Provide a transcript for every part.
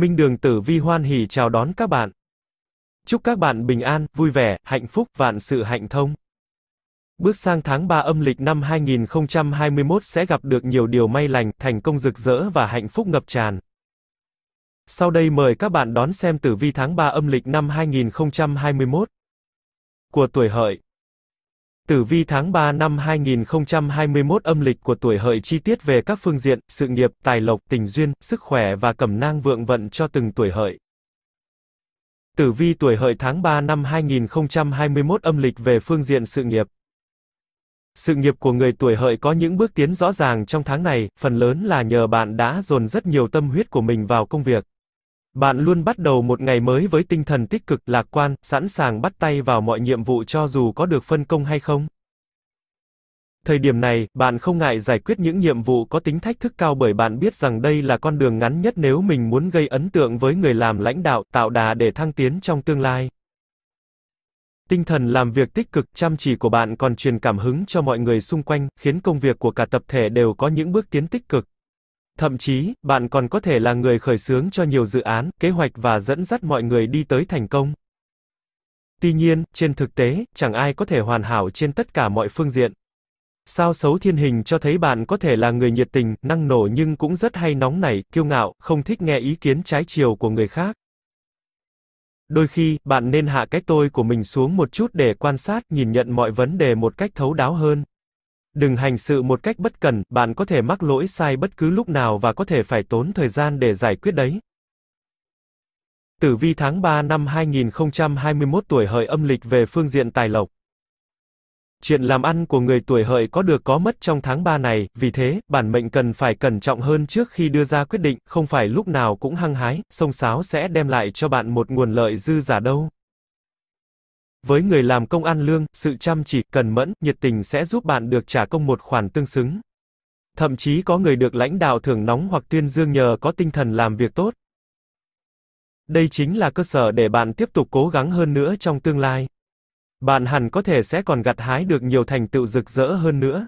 Minh Đường Tử Vi hoan hỉ chào đón các bạn. Chúc các bạn bình an, vui vẻ, hạnh phúc, vạn sự hạnh thông. Bước sang tháng 3 âm lịch năm 2021 sẽ gặp được nhiều điều may lành, thành công rực rỡ và hạnh phúc ngập tràn. Sau đây mời các bạn đón xem tử vi tháng 3 âm lịch năm 2021 của tuổi hợi. Tử vi tháng 3 năm 2021 âm lịch của tuổi hợi chi tiết về các phương diện, sự nghiệp, tài lộc, tình duyên, sức khỏe và cẩm nang vượng vận cho từng tuổi hợi. Tử vi tuổi hợi tháng 3 năm 2021 âm lịch về phương diện sự nghiệp. Sự nghiệp của người tuổi hợi có những bước tiến rõ ràng trong tháng này, phần lớn là nhờ bạn đã dồn rất nhiều tâm huyết của mình vào công việc. Bạn luôn bắt đầu một ngày mới với tinh thần tích cực, lạc quan, sẵn sàng bắt tay vào mọi nhiệm vụ cho dù có được phân công hay không. Thời điểm này, bạn không ngại giải quyết những nhiệm vụ có tính thách thức cao bởi bạn biết rằng đây là con đường ngắn nhất nếu mình muốn gây ấn tượng với người làm lãnh đạo, tạo đà để thăng tiến trong tương lai. Tinh thần làm việc tích cực, chăm chỉ của bạn còn truyền cảm hứng cho mọi người xung quanh, khiến công việc của cả tập thể đều có những bước tiến tích cực. Thậm chí, bạn còn có thể là người khởi xướng cho nhiều dự án, kế hoạch và dẫn dắt mọi người đi tới thành công. Tuy nhiên, trên thực tế, chẳng ai có thể hoàn hảo trên tất cả mọi phương diện. Sao xấu thiên hình cho thấy bạn có thể là người nhiệt tình, năng nổ nhưng cũng rất hay nóng nảy, kiêu ngạo, không thích nghe ý kiến trái chiều của người khác. Đôi khi, bạn nên hạ cái tôi của mình xuống một chút để quan sát, nhìn nhận mọi vấn đề một cách thấu đáo hơn. Đừng hành sự một cách bất cần, bạn có thể mắc lỗi sai bất cứ lúc nào và có thể phải tốn thời gian để giải quyết đấy. Tử vi tháng 3 năm 2021 tuổi hợi âm lịch về phương diện tài lộc. Chuyện làm ăn của người tuổi hợi có được có mất trong tháng 3 này, vì thế, bản mệnh cần phải cẩn trọng hơn trước khi đưa ra quyết định, không phải lúc nào cũng hăng hái, sông sáo sẽ đem lại cho bạn một nguồn lợi dư giả đâu. Với người làm công ăn lương, sự chăm chỉ, cần mẫn, nhiệt tình sẽ giúp bạn được trả công một khoản tương xứng. Thậm chí có người được lãnh đạo thưởng nóng hoặc tuyên dương nhờ có tinh thần làm việc tốt. Đây chính là cơ sở để bạn tiếp tục cố gắng hơn nữa trong tương lai. Bạn hẳn có thể sẽ còn gặt hái được nhiều thành tựu rực rỡ hơn nữa.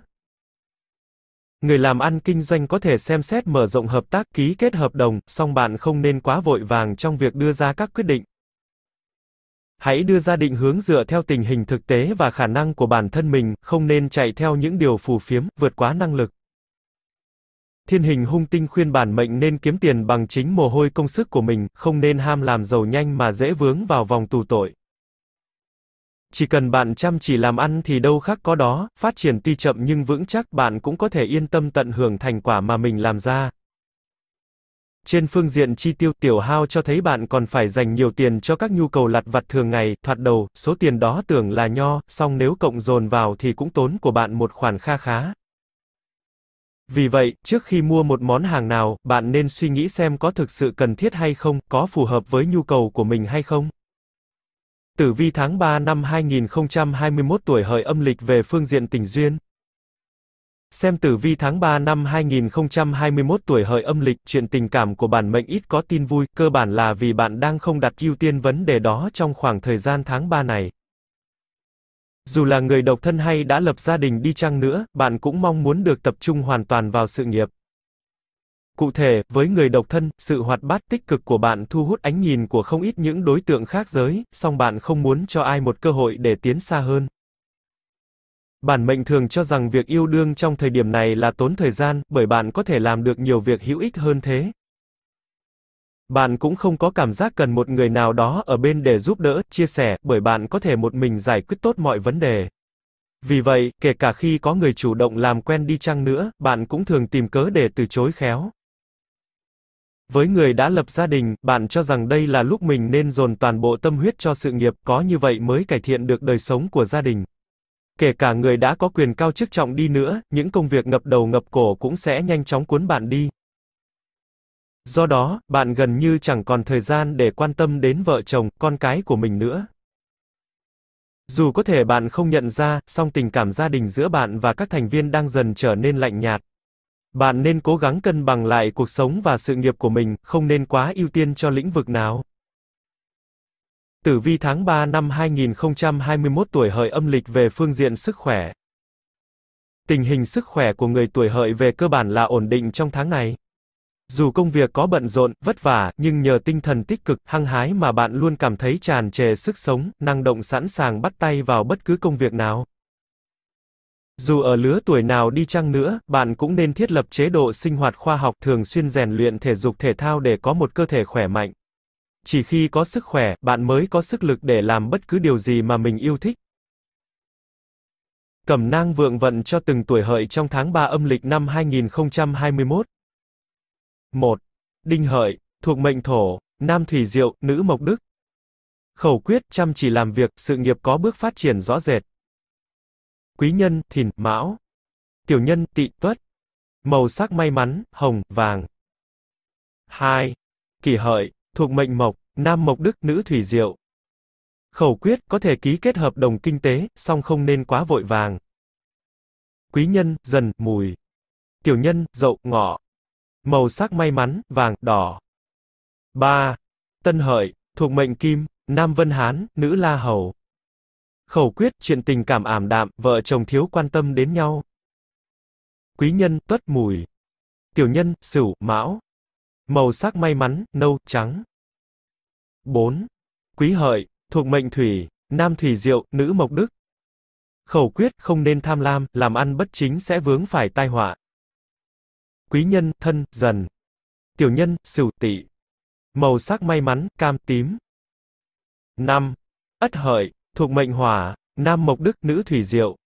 Người làm ăn kinh doanh có thể xem xét mở rộng hợp tác, ký kết hợp đồng, song bạn không nên quá vội vàng trong việc đưa ra các quyết định. Hãy đưa ra định hướng dựa theo tình hình thực tế và khả năng của bản thân mình, không nên chạy theo những điều phù phiếm, vượt quá năng lực. Thiên hình hung tinh khuyên bản mệnh nên kiếm tiền bằng chính mồ hôi công sức của mình, không nên ham làm giàu nhanh mà dễ vướng vào vòng tù tội. Chỉ cần bạn chăm chỉ làm ăn thì đâu khác có đó, phát triển tuy chậm nhưng vững chắc bạn cũng có thể yên tâm tận hưởng thành quả mà mình làm ra. Trên phương diện chi tiêu tiểu hao cho thấy bạn còn phải dành nhiều tiền cho các nhu cầu lặt vặt thường ngày, thoạt đầu, số tiền đó tưởng là nho, song nếu cộng dồn vào thì cũng tốn của bạn một khoản kha khá. Vì vậy, trước khi mua một món hàng nào, bạn nên suy nghĩ xem có thực sự cần thiết hay không, có phù hợp với nhu cầu của mình hay không. Tử vi tháng 3 năm 2021 tuổi hợi âm lịch về phương diện tình duyên. Xem tử vi tháng 3 năm 2021 tuổi hợi âm lịch, chuyện tình cảm của bản mệnh ít có tin vui, cơ bản là vì bạn đang không đặt ưu tiên vấn đề đó trong khoảng thời gian tháng 3 này. Dù là người độc thân hay đã lập gia đình đi chăng nữa, bạn cũng mong muốn được tập trung hoàn toàn vào sự nghiệp. Cụ thể, với người độc thân, sự hoạt bát tích cực của bạn thu hút ánh nhìn của không ít những đối tượng khác giới, song bạn không muốn cho ai một cơ hội để tiến xa hơn. Bản mệnh thường cho rằng việc yêu đương trong thời điểm này là tốn thời gian, bởi bạn có thể làm được nhiều việc hữu ích hơn thế. Bạn cũng không có cảm giác cần một người nào đó ở bên để giúp đỡ, chia sẻ, bởi bạn có thể một mình giải quyết tốt mọi vấn đề. Vì vậy, kể cả khi có người chủ động làm quen đi chăng nữa, bạn cũng thường tìm cớ để từ chối khéo. Với người đã lập gia đình, bạn cho rằng đây là lúc mình nên dồn toàn bộ tâm huyết cho sự nghiệp, có như vậy mới cải thiện được đời sống của gia đình. Kể cả người đã có quyền cao chức trọng đi nữa, những công việc ngập đầu ngập cổ cũng sẽ nhanh chóng cuốn bạn đi. Do đó, bạn gần như chẳng còn thời gian để quan tâm đến vợ chồng, con cái của mình nữa. Dù có thể bạn không nhận ra, song tình cảm gia đình giữa bạn và các thành viên đang dần trở nên lạnh nhạt. Bạn nên cố gắng cân bằng lại cuộc sống và sự nghiệp của mình, không nên quá ưu tiên cho lĩnh vực nào. Tử vi tháng 3 năm 2021 tuổi hợi âm lịch về phương diện sức khỏe. Tình hình sức khỏe của người tuổi hợi về cơ bản là ổn định trong tháng này. Dù công việc có bận rộn, vất vả, nhưng nhờ tinh thần tích cực, hăng hái mà bạn luôn cảm thấy tràn trề sức sống, năng động sẵn sàng bắt tay vào bất cứ công việc nào. Dù ở lứa tuổi nào đi chăng nữa, bạn cũng nên thiết lập chế độ sinh hoạt khoa học thường xuyên rèn luyện thể dục thể thao để có một cơ thể khỏe mạnh. Chỉ khi có sức khỏe, bạn mới có sức lực để làm bất cứ điều gì mà mình yêu thích. Cẩm nang vượng vận cho từng tuổi hợi trong tháng 3 âm lịch năm 2021. 1. Đinh hợi, thuộc mệnh thổ, nam thủy diệu, nữ mộc đức. Khẩu quyết chăm chỉ làm việc, sự nghiệp có bước phát triển rõ rệt. Quý nhân, thìn, mão. Tiểu nhân, tị, tuất. Màu sắc may mắn, hồng, vàng. 2. Kỷ hợi, thuộc mệnh mộc, nam mộc đức, nữ thủy diệu. Khẩu quyết có thể ký kết hợp đồng kinh tế, song không nên quá vội vàng. Quý nhân, dần, mùi. Tiểu nhân, dậu, ngọ. Màu sắc may mắn, vàng, đỏ. 3. Tân hợi, thuộc mệnh kim, nam vân hán, nữ la hầu. Khẩu quyết, chuyện tình cảm ảm đạm, vợ chồng thiếu quan tâm đến nhau. Quý nhân, tuất mùi. Tiểu nhân, sửu, mão. Màu sắc may mắn, nâu, trắng. 4. Quý hợi, thuộc mệnh thủy, nam thủy diệu, nữ mộc đức. Khẩu quyết không nên tham lam, làm ăn bất chính sẽ vướng phải tai họa. Quý nhân, thân, dần. Tiểu nhân, sửu tỵ. Màu sắc may mắn, cam tím. 5. Ất hợi, thuộc mệnh hỏa, nam mộc đức, nữ thủy diệu.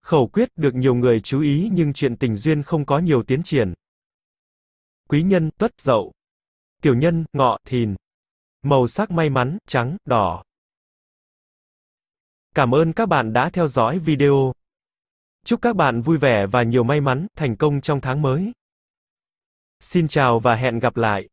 Khẩu quyết được nhiều người chú ý nhưng chuyện tình duyên không có nhiều tiến triển quý nhân, tuất dậu. Tiểu nhân, ngọ, thìn. Màu sắc may mắn, trắng, đỏ. Cảm ơn các bạn đã theo dõi video. Chúc các bạn vui vẻ và nhiều may mắn, thành công trong tháng mới. Xin chào và hẹn gặp lại.